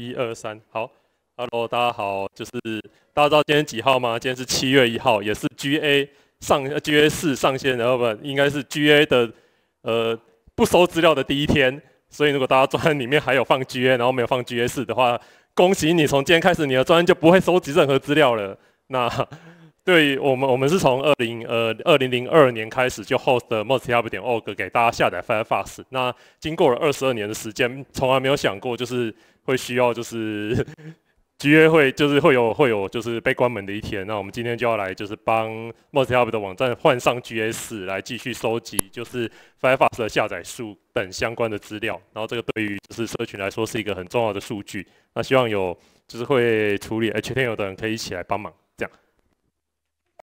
一二三，好，Hello，大家好，就是大家知道今天几号吗？今天是七月一号，也是 GA 上，g a 四上线，然后不应该是 GA 的，呃，不收资料的第一天，所以如果大家专里面还有放 GA，然后没有放 GA 四的话，恭喜你，从今天开始你的专就不会收集任何资料了。那。对我们，我们是从二零呃二零零二年开始就 host m o z i l l 点 org 给大家下载 Firefox。那经过了二十二年的时间，从来没有想过就是会需要就是 g a 会就是会有会有就是被关门的一天。那我们今天就要来就是帮 m o z i l l 的网站换上 GS 来继续收集就是 Firefox 的下载数等相关的资料。然后这个对于就是社群来说是一个很重要的数据。那希望有就是会处理 h t m l 的人可以一起来帮忙，这样。